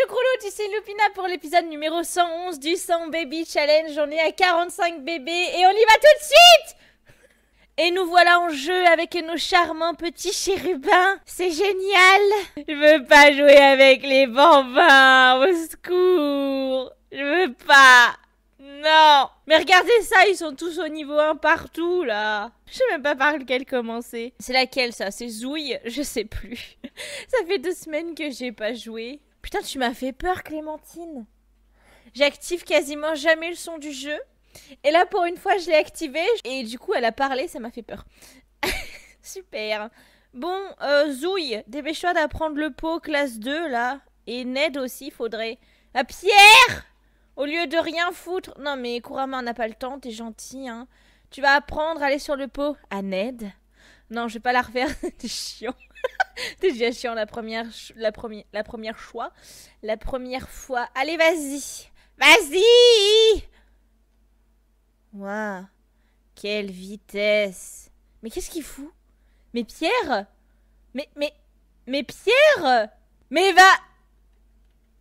Choucrouloute, ici Lupina pour l'épisode numéro 111 du 100 Baby Challenge. On est à 45 bébés et on y va tout de suite et nous voilà en jeu avec nos charmants petits chérubins. C'est génial. Je veux pas jouer avec les bambins. Au secours. Je veux pas. Non. Mais regardez ça, ils sont tous au niveau 1 partout là. Je sais même pas par lequel commencer. C'est laquelle ça C'est Zouille Je sais plus. ça fait deux semaines que j'ai pas joué. Putain, tu m'as fait peur, Clémentine. J'active quasiment jamais le son du jeu. Et là, pour une fois, je l'ai activé. Et du coup, elle a parlé, ça m'a fait peur. Super. Bon, euh, Zouille, dépêche-toi d'apprendre le pot classe 2, là. Et Ned aussi, faudrait. Ah, Pierre Au lieu de rien foutre. Non, mais Kurama, n'a pas le temps, t'es gentil, hein. Tu vas apprendre à aller sur le pot. À Ned Non, je vais pas la refaire, t'es chiant. Déjà chiant la première, la, première, la première fois. La première fois. Allez, vas-y. Vas-y Waouh Quelle vitesse Mais qu'est-ce qu'il fout Mais Pierre Mais, mais, mais Pierre Mais va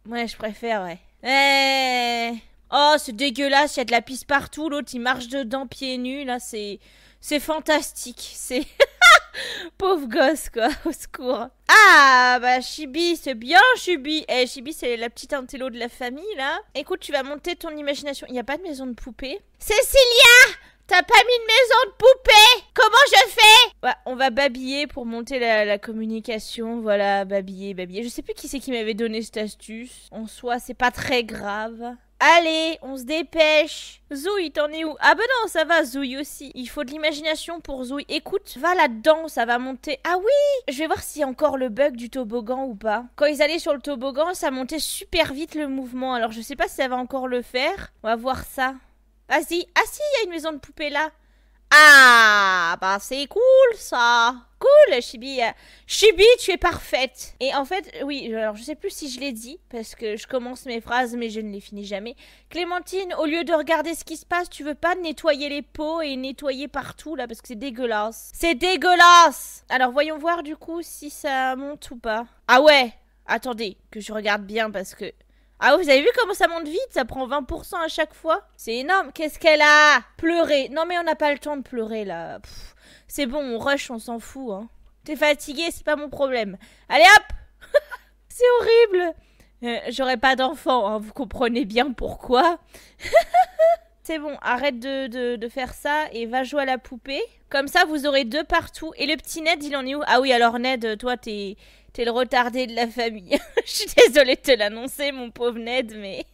Ouais, je préfère, ouais. Eh Oh, c'est dégueulasse, il y a de la pisse partout, l'autre il marche dedans pieds nus, là, c'est... C'est fantastique, c'est... Pauvre gosse, quoi, au secours. Ah, bah Chibi, c'est bien Chibi. Eh, Chibi, c'est la petite intello de la famille, là. Écoute, tu vas monter ton imagination. Il n'y a pas de maison de poupée. Cécilia T'as pas mis une maison de poupée Comment je fais On va babiller pour monter la, communication. Voilà, babiller, babiller. Je sais plus qui c'est qui m'avait donné cette astuce. En soi, c'est pas très grave. Allez, on se dépêche. Zouille, t'en es où Ah ben non, ça va, Zouille aussi. Il faut de l'imagination pour Zouille. Écoute, va là-dedans, ça va monter. Ah oui Je vais voir s'il y a encore le bug du toboggan ou pas. Quand ils allaient sur le toboggan, ça montait super vite le mouvement. Alors je sais pas si ça va encore le faire. On va voir ça. Vas-y. Ah si, il y a une maison de poupée là. Ah, bah c'est cool ça. Cool, Chibi. Chibi, tu es parfaite. Et en fait, oui, alors je sais plus si je l'ai dit, parce que je commence mes phrases, mais je ne les finis jamais. Clémentine, au lieu de regarder ce qui se passe, tu veux pas nettoyer les pots et nettoyer partout là, parce que c'est dégueulasse. C'est dégueulasse Alors voyons voir du coup si ça monte ou pas. Ah ouais Attendez, que je regarde bien parce que ah, vous avez vu comment ça monte vite Ça prend 20% à chaque fois. C'est énorme. Qu'est-ce qu'elle a Pleurer. Non, mais on n'a pas le temps de pleurer, là. C'est bon, on rush, on s'en fout. Hein. T'es fatigué, c'est pas mon problème. Allez, hop C'est horrible euh, J'aurais pas d'enfant, hein. vous comprenez bien pourquoi. c'est bon, arrête de, de, de, faire ça et va jouer à la poupée. Comme ça, vous aurez deux partout. Et le petit Ned, il en est où Ah oui, alors Ned, toi, t'es c'est le retardé de la famille. Je suis désolée de te l'annoncer, mon pauvre Ned, mais.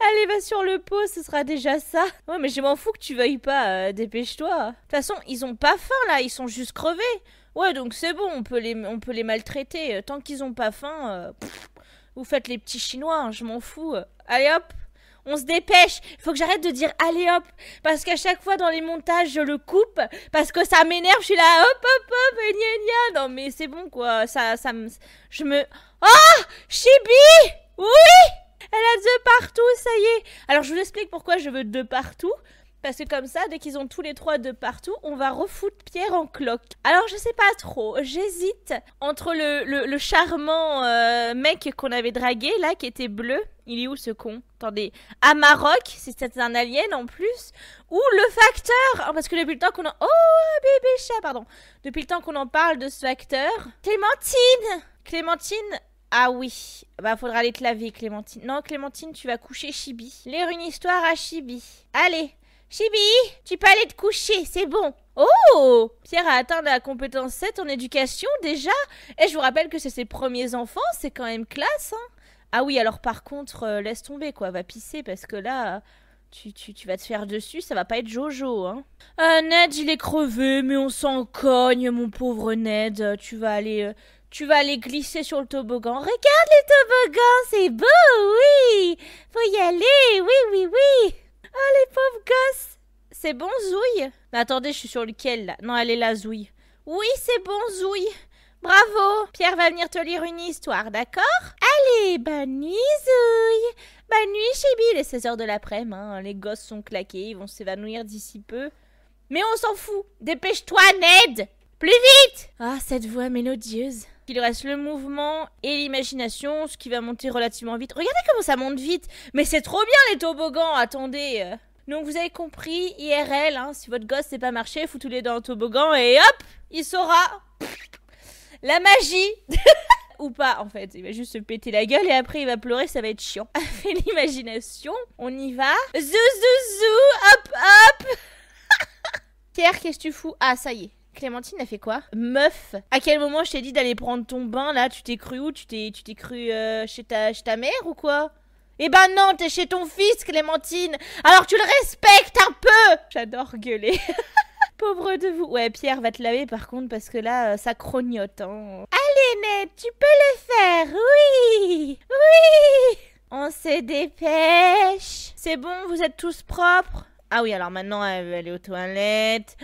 Allez, va sur le pot, ce sera déjà ça. Ouais, mais je m'en fous que tu veuilles pas, euh, dépêche-toi. De toute façon, ils ont pas faim là, ils sont juste crevés. Ouais, donc c'est bon, on peut les, on peut les maltraiter. Euh, tant qu'ils ont pas faim, euh, vous faites les petits chinois, hein, je m'en fous. Allez hop, on se dépêche. Il Faut que j'arrête de dire allez hop. Parce qu'à chaque fois dans les montages, je le coupe. Parce que ça m'énerve. Je suis là hop hop hop et gna Non mais c'est bon quoi. Ça, ça me. Je me. Oh Chibi Oui Elle a deux partout, ça y est. Alors je vous explique pourquoi je veux deux partout. Parce que comme ça, dès qu'ils ont tous les trois de partout, on va refoutre Pierre en cloque. Alors je sais pas trop, j'hésite entre le, le, charmant euh, mec qu'on avait dragué là, qui était bleu, il est où ce con Attendez. À Maroc, c'est c'était un alien en plus. Ou le facteur hein, Parce que depuis le temps qu'on en... Oh, bébé chat, pardon. Depuis le temps qu'on en parle de ce facteur... Clémentine Clémentine ah oui, bah faudra aller te laver Clémentine. Non Clémentine, tu vas coucher Chibi. Lire une histoire à Chibi. Allez, Chibi, tu peux aller te coucher, c'est bon. Oh Pierre a atteint la compétence 7 en éducation déjà Et je vous rappelle que c'est ses premiers enfants, c'est quand même classe, hein ah oui, alors par contre, euh, laisse tomber, quoi, va pisser, parce que là, tu, tu, tu, vas te faire dessus, ça va pas être Jojo, hein. Ah, Ned, il est crevé, mais on s'en cogne, mon pauvre Ned, tu vas aller... Euh, tu vas aller glisser sur le toboggan. Regarde le toboggan, c'est beau, oui Faut y aller, oui, oui, oui oh, les pauvres gosses C'est bon, Zouille Mais attendez, je suis sur lequel, là Non, elle est là, Zouille. Oui, c'est bon, Zouille Bravo Pierre va venir te lire une histoire, d'accord Allez, bonne nuit, Zouille Bonne nuit, Chibi Il 16h de l'après-midi, hein. les gosses sont claqués, ils vont s'évanouir d'ici peu. Mais on s'en fout Dépêche-toi, Ned Plus vite Ah, cette voix mélodieuse il reste le mouvement et l'imagination, ce qui va monter relativement vite. Regardez comment ça monte vite Mais c'est trop bien les toboggans, attendez euh. Donc vous avez compris, IRL, hein, si votre gosse n'est pas marché, tous les dans un toboggan et hop Il saura La magie ou pas en fait. Il va juste se péter la gueule et après il va pleurer, ça va être chiant. Avec l'imagination, on y va. Zou zou zou, hop hop Pierre, qu'est-ce que tu fous Ah, ça y est. Clémentine a fait quoi Meuf À quel moment je t'ai dit d'aller prendre ton bain là Tu t'es cru où Tu t'es tu t'es cru euh, chez, ta, ta mère ou quoi eh ben non, t'es chez ton fils, Clémentine. Alors tu le respectes un peu. J'adore gueuler. Pauvre de vous. Ouais, Pierre va te laver par contre parce que là, euh, ça crognote. Hein tu peux le faire, oui, oui. On se dépêche. C'est bon, vous êtes tous propres Ah oui, alors maintenant elle veut aller aux toilettes.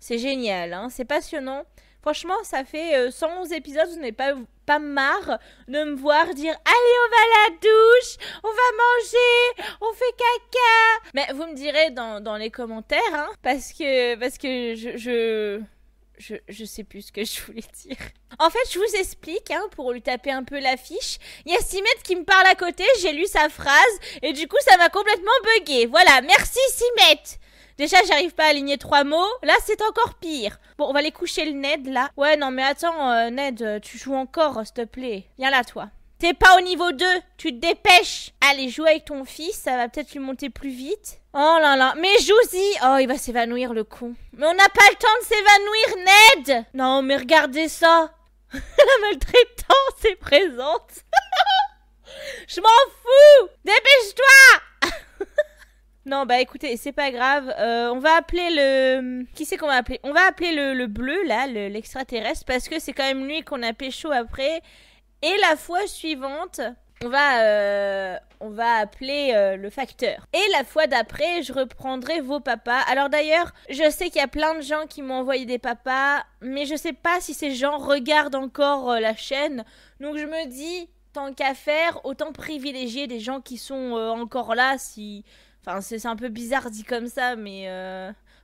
C'est génial, hein c'est passionnant. Franchement, ça fait 111 euh, épisodes, vous n'avez pas, pas marre de me voir dire Allez, on va à la douche, on va manger, on fait caca. Mais vous me direz dans, dans les commentaires, hein, parce que, parce que je je, sais plus ce que je voulais dire. En fait, je vous explique, hein, pour lui taper un peu l'affiche. Il y a Simet qui me parle à côté, j'ai lu sa phrase, et du coup, ça m'a complètement buggé. Voilà, merci Simet Déjà, j'arrive pas à aligner trois mots. Là, c'est encore pire. Bon, on va aller coucher le Ned, là. Ouais, non, mais attends, euh, Ned, euh, tu joues encore, s'il te plaît. Viens là, toi. T'es pas au niveau 2, tu te dépêches. Allez, joue avec ton fils, ça va peut-être lui monter plus vite. Oh là là, mais joue Oh, il va s'évanouir le con. Mais on n'a pas le temps de s'évanouir, Ned Non, mais regardez ça La maltraitance est présente Je m'en fous Dépêche-toi Non, bah écoutez, c'est pas grave. Euh, on va appeler le... Qui c'est qu'on va appeler On va appeler le, bleu, là, l'extraterrestre, parce que c'est quand même lui qu'on a pécho après. Et la fois suivante, on va, euh, on va appeler euh, le facteur. Et la fois d'après, je reprendrai vos papas. Alors d'ailleurs, je sais qu'il y a plein de gens qui m'ont envoyé des papas, mais je sais pas si ces gens regardent encore euh, la chaîne. Donc je me dis, tant qu'à faire, autant privilégier des gens qui sont encore là. Si, enfin, c'est un peu bizarre dit comme ça, mais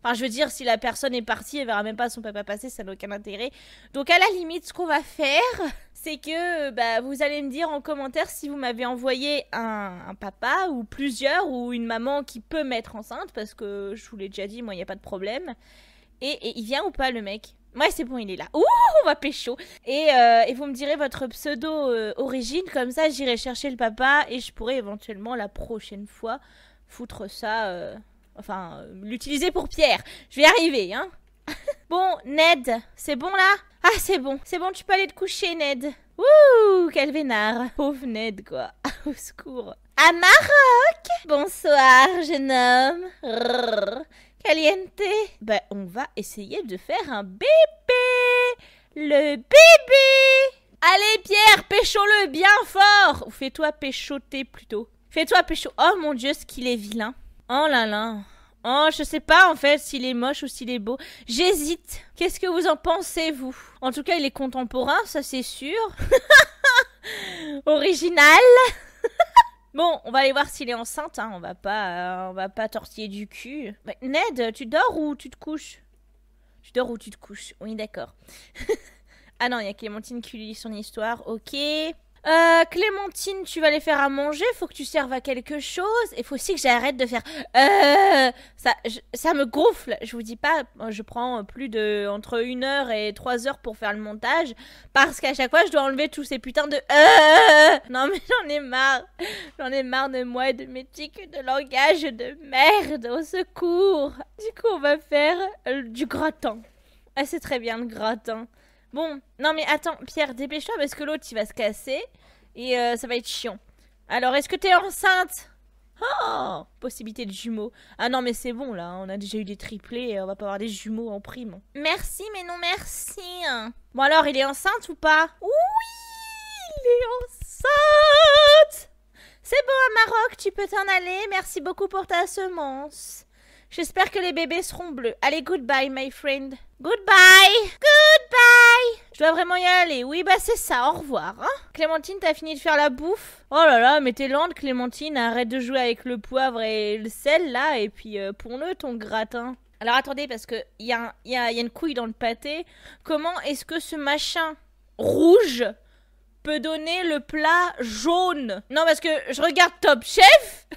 Enfin, je veux dire, si la personne est partie, elle verra même pas son papa passer, ça n'a aucun intérêt. Donc, à la limite, ce qu'on va faire, c'est que euh, bah, vous allez me dire en commentaire si vous m'avez envoyé un, papa ou plusieurs ou une maman qui peut mettre enceinte, parce que je vous l'ai déjà dit, moi, il n'y a pas de problème. Et, il vient ou pas, le mec Ouais, c'est bon, il est là. Ouh, on va pécho. Et, euh, et vous me direz votre pseudo euh, origine, comme ça j'irai chercher le papa et je pourrai éventuellement la prochaine fois foutre ça Enfin, euh, l'utiliser pour pierre. Je vais y arriver, hein. bon, Ned, c'est bon là Ah, c'est bon. C'est bon, tu peux aller te coucher, Ned. Ouh, quel vénard. Pauvre Ned, quoi. Au secours. À Maroc Bonsoir, jeune homme. caliente. Ben, on va essayer de faire un bébé. Le bébé Allez, Pierre, pêchons le bien fort Ou fais-toi péchoter plutôt. Fais-toi pécho. Oh mon dieu, ce qu'il est vilain. Oh là là. Oh, je sais pas en fait s'il est moche ou s'il est beau. J'hésite. Qu'est-ce que vous en pensez, vous En tout cas, il est contemporain, ça c'est sûr. Original. bon, on va aller voir s'il est enceinte. Hein. On va pas, euh, on va pas tortiller du cul. Ned, tu dors ou tu te couches Tu dors ou tu te couches Oui, d'accord. ah non, il y a Clémentine qui lit son histoire. Ok. Euh, Clémentine, tu vas les faire à manger, faut que tu serves à quelque chose, et faut aussi que j'arrête de faire euh, ça, me gonfle, je vous dis pas, euh, je prends plus de entre une heure et trois heures pour faire le montage, parce qu'à chaque fois je dois enlever tous ces putains de euh, non mais j'en ai marre, j'en ai marre de moi et de mes tics de langage de merde, au secours. Du coup on va faire euh, du gratin. Ah c'est très bien le gratin. Bon, non mais attends, Pierre, dépêche-toi parce que l'autre il va se casser et euh, ça va être chiant. Alors, est-ce que t'es enceinte Oh Possibilité de jumeaux. Ah non, mais c'est bon là, on a déjà eu des triplés, on va pas avoir des jumeaux en prime. Merci, mais non merci. Hein. Bon alors, il est enceinte ou pas Oui, il est enceinte C'est bon, à Maroc, tu peux t'en aller. Merci beaucoup pour ta semence. J'espère que les bébés seront bleus. Allez, goodbye, my friend. Goodbye je dois vraiment y aller. Oui, bah c'est ça, au revoir. Hein. Clémentine, t'as fini de faire la bouffe Oh là là, mais t'es lente, Clémentine. Arrête de jouer avec le poivre et le sel, là, et puis euh, pour nous ton gratin. Alors attendez, parce que y, y a une couille dans le pâté. Comment est-ce que ce machin rouge peut donner le plat jaune Non, parce que je regarde Top Chef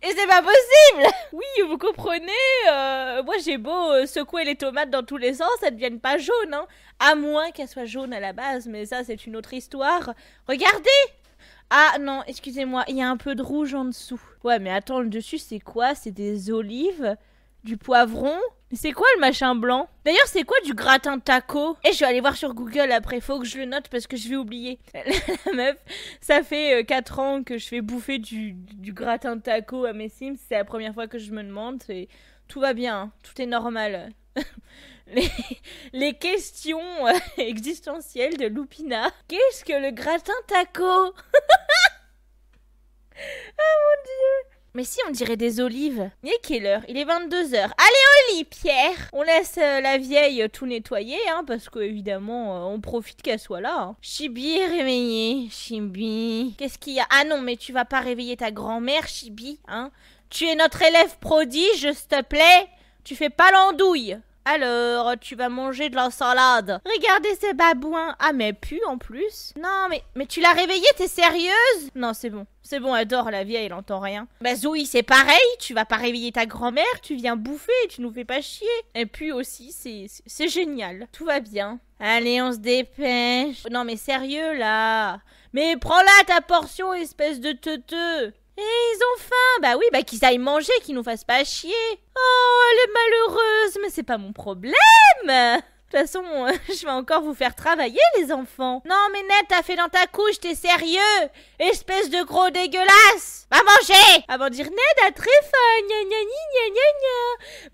Et c'est pas possible Oui, vous comprenez, euh, moi j'ai beau euh, secouer les tomates dans tous les sens, elles deviennent pas jaunes, hein. À moins qu'elles soient jaunes à la base, mais ça c'est une autre histoire. Regardez ah non, excusez-moi, il y a un peu de rouge en dessous. Ouais, mais attends, le dessus c'est quoi C'est des olives, du poivron, c'est quoi le machin blanc D'ailleurs, c'est quoi du gratin taco Et eh, je vais aller voir sur Google après, faut que je le note parce que je vais oublier. La meuf, ça fait 4 euh, ans que je fais bouffer du, gratin taco à mes Sims, c'est la première fois que je me demande, et tout va bien, hein, tout est normal. Les, questions euh, existentielles de Lupina. Qu'est-ce que le gratin taco Ah mon dieu mais si, on dirait des olives. Il est quelle heure Il est 22h. Allez au lit, Pierre On laisse euh, la vieille euh, tout nettoyer, hein, parce qu'évidemment, euh, on profite qu'elle soit là. Chibi hein. est Chibi. Qu'est-ce qu'il y a Ah non, mais tu vas pas réveiller ta grand-mère, Chibi, hein Tu es notre élève prodige, s'il te plaît. Tu fais pas l'andouille. Alors, tu vas manger de la salade. Regardez ces babouins. Ah, mais elle pue en plus. Non, mais, mais tu l'as réveillée, t'es sérieuse Non, c'est bon. C'est bon, elle dort, la vieille, elle entend rien. Bah, Zoé, c'est pareil. Tu vas pas réveiller ta grand-mère, tu viens bouffer, tu nous fais pas chier. Et pue aussi, c'est génial. Tout va bien. Allez, on se dépêche. Non, mais sérieux, là. Mais prends-la ta portion, espèce de teuteux. Et ils ont faim Bah oui, bah qu'ils aillent manger, qu'ils nous fassent pas chier Oh, elle est malheureuse, mais c'est pas mon problème de toute façon, euh, je vais encore vous faire travailler, les enfants. Non, mais Ned, t'as fait dans ta couche, t'es sérieux Espèce de gros dégueulasse Va manger Avant de dire Ned a très faim,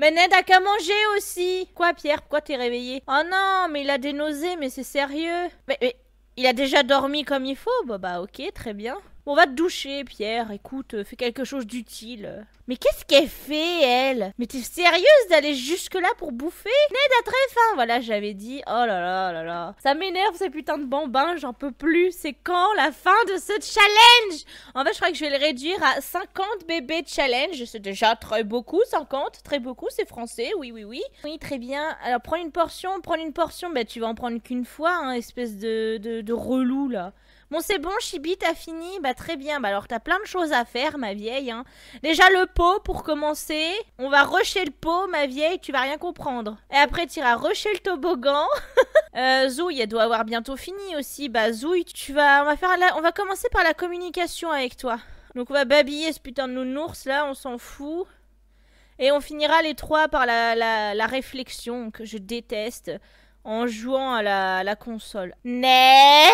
Mais Ned a qu'à manger aussi Quoi, Pierre Pourquoi t'es réveillé Oh non, mais il a des nausées, mais c'est sérieux mais, mais, il a déjà dormi comme il faut Bah bah ok, très bien. On va te doucher, Pierre. Écoute, euh, fais quelque chose d'utile. Mais qu'est-ce qu'elle fait, elle Mais t'es sérieuse d'aller jusque-là pour bouffer Ned a très faim Voilà, j'avais dit. Oh là là là là. Ça m'énerve, ces putains de bambins. J'en peux plus. C'est quand la fin de ce challenge En fait, je crois que je vais le réduire à 50 bébés challenge. C'est déjà très beaucoup, 50. Très beaucoup, c'est français. Oui, oui, oui. Oui, très bien. Alors, prends une portion, prends une portion. Bah, tu vas en prendre qu'une fois, hein, espèce de, de relou, là. Bon, c'est bon, Chibi, t'as fini Bah, très bien. Bah, alors, t'as plein de choses à faire, ma vieille. Hein. Déjà, le pot, pour commencer. On va rusher le pot, ma vieille, tu vas rien comprendre. Et après, t'iras rusher le toboggan. euh, Zouille, elle doit avoir bientôt fini aussi. Bah, Zouille, tu vas... On va, faire on va commencer par la communication avec toi. Donc, on va babiller ce putain de nounours, là, on s'en fout. Et on finira les trois par la, la, réflexion que je déteste en jouant à la, la console. Mais...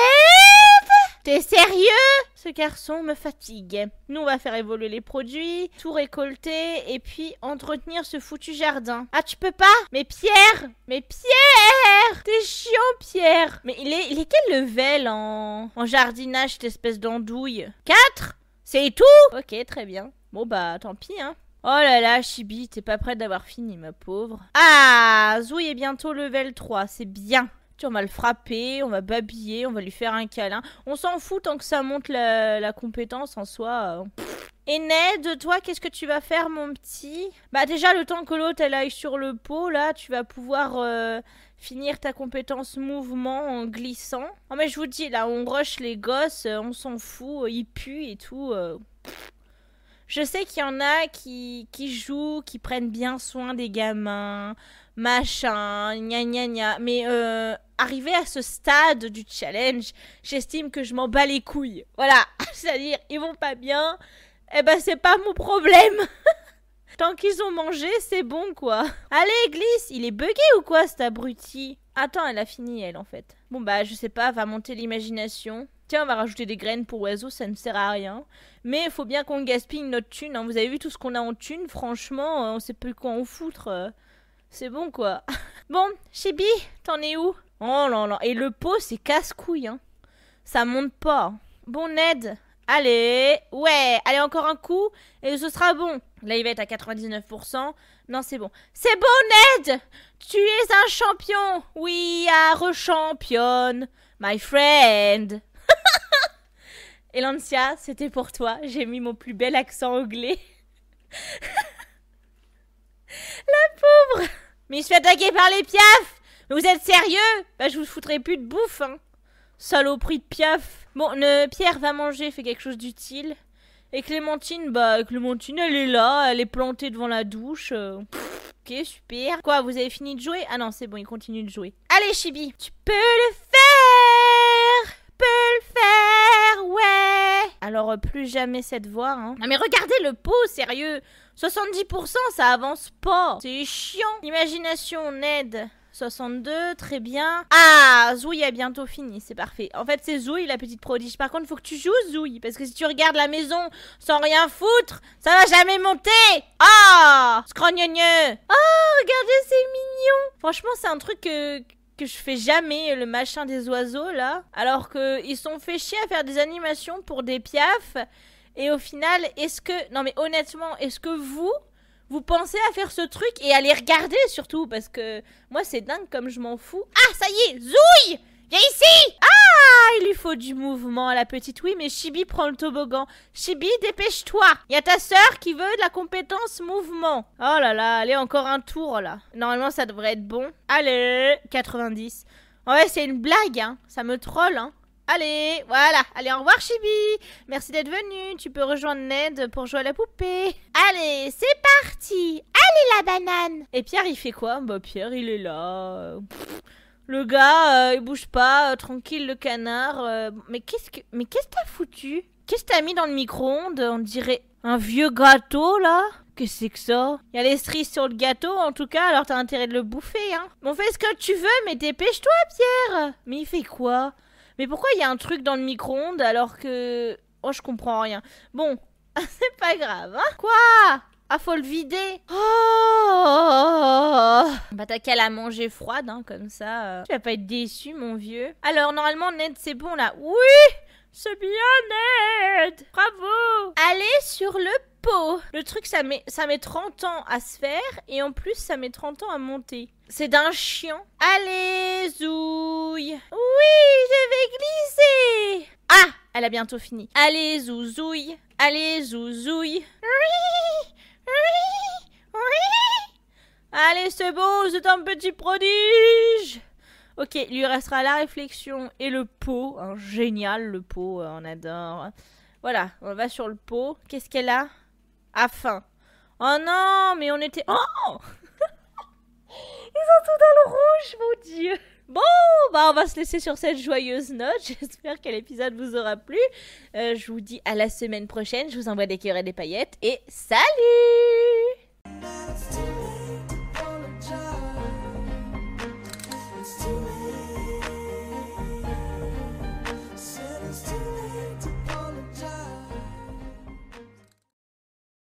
T'es sérieux Ce garçon me fatigue. Nous, on va faire évoluer les produits, tout récolter et puis entretenir ce foutu jardin. Ah, tu peux pas Mais Pierre Mais Pierre T'es chiant, Pierre Mais il est, il est quel level en, en jardinage, cette espèce d'andouille 4 C'est tout Ok, très bien. Bon, bah, tant pis, hein. Oh là là, Chibi, t'es pas prête d'avoir fini, ma pauvre. Ah, zouille est bientôt level 3, c'est bien on va le frapper, on va babiller, on va lui faire un câlin. On s'en fout tant que ça monte la, compétence en soi. Hein. Et Ned, toi, qu'est-ce que tu vas faire, mon petit Bah déjà, le temps que l'autre, elle aille sur le pot, là, tu vas pouvoir euh, finir ta compétence mouvement en glissant. Oh mais je vous dis, là, on rush les gosses, euh, on s'en fout, euh, ils puent et tout. Je sais qu'il y en a qui, qui jouent, qui prennent bien soin des gamins, machin, gna gna gna. Mais euh, arrivé à ce stade du challenge, j'estime que je m'en bats les couilles. Voilà, c'est-à-dire, ils vont pas bien, eh ben c'est pas mon problème. Tant qu'ils ont mangé, c'est bon quoi. Allez, glisse, il est bugué ou quoi cet abruti Attends, elle a fini elle en fait. Bon bah je sais pas, va monter l'imagination. Tiens, on va rajouter des graines pour oiseaux, ça ne sert à rien. Mais il faut bien qu'on gaspille notre thune. Hein. Vous avez vu tout ce qu'on a en thune, franchement, euh, on sait plus quoi en foutre. Euh. C'est bon quoi. bon, Chibi, t'en es où Oh là là, et le pot c'est casse-couille hein. Ça monte pas. Bon Ned, allez, ouais, allez encore un coup et ce sera bon. Là il va être à 99%. Non c'est bon. C'est bon Ned Tu es un champion Oui, à champion, my friend Elancia, c'était pour toi. J'ai mis mon plus bel accent anglais. La pauvre mais il se fait attaquer par les piafs Mais vous êtes sérieux Bah je vous foutrai plus de bouffe, hein Saloperie de piaf Bon, Pierre va manger, fait quelque chose d'utile. Et Clémentine, bah Clémentine elle est là, elle est plantée devant la douche. Euh. ok, super. Quoi, vous avez fini de jouer Ah non, c'est bon, il continue de jouer. Allez Chibi, tu peux le faire Peux le faire alors euh, plus jamais cette voix. Non hein. ah, mais regardez le pot, sérieux 70% ça avance pas. C'est chiant. Imagination, Ned. 62, très bien. Ah, Zouille a bientôt fini, c'est parfait. En fait, c'est Zouille, la petite prodige. Par contre, faut que tu joues Zouille, parce que si tu regardes la maison sans rien foutre, ça va jamais monter. Ah, oh, Oh, regardez, c'est mignon. Franchement, c'est un truc que, que je fais jamais le machin des oiseaux là, alors qu'ils sont fait chier à faire des animations pour des piafs. Et au final, est-ce que. Non mais honnêtement, est-ce que vous, vous pensez à faire ce truc et à les regarder surtout Parce que moi c'est dingue comme je m'en fous. Ah ça y est, Zouille Viens ici Ah Il lui faut du mouvement à la petite. Oui, mais Chibi prend le toboggan. Chibi, dépêche-toi Il y a ta sœur qui veut de la compétence mouvement. Oh là là, allez, encore un tour, là. Normalement, ça devrait être bon. Allez 90. Ouais, c'est une blague, hein. Ça me troll, hein. Allez, voilà. Allez, au revoir, Chibi. Merci d'être venu. Tu peux rejoindre Ned pour jouer à la poupée. Allez, c'est parti. Allez, la banane. Et Pierre, il fait quoi Bah, Pierre, il est là. Le gars, euh, il bouge pas, euh, tranquille le canard. Euh, mais qu'est-ce que, mais qu'est-ce que t'as foutu Qu'est-ce que t'as mis dans le micro-ondes On dirait un vieux gâteau là. Qu'est-ce que c'est que ça Y a les cerises sur le gâteau en tout cas, alors t'as intérêt de le bouffer, hein. Bon, fais ce que tu veux, mais dépêche-toi, Pierre. Mais il fait quoi Mais pourquoi il y a un truc dans le micro-ondes alors que Oh, je comprends rien. Bon, c'est pas grave, hein Quoi ah, faut le vider Oh Bah t'as qu'à la manger froide, hein, comme ça. Euh. Tu vas pas être déçu, mon vieux. Alors, normalement, Ned, c'est bon, là. Oui C'est bien, Ned Bravo Allez sur le pot Le truc, ça met, ça met 30 ans à se faire, et en plus, ça met 30 ans à monter. C'est d'un chien. Allez, zouille Oui, je vais glisser Ah Elle a bientôt fini. Allez, zouzouille Allez, zouzouille Oui oui Allez, c'est beau c'est un petit prodige Ok, lui restera la réflexion et le pot. génial, le pot, euh, on adore. Voilà, on va sur le pot. Qu'est-ce qu'elle a A ah, faim. Oh non, mais on était... Oh Ils ont tout dans le rouge, mon dieu Bon, bah on va se laisser sur cette joyeuse note. J'espère que l'épisode vous aura plu. Euh, je vous dis à la semaine prochaine. Je vous envoie des cœurs et des paillettes. Et salut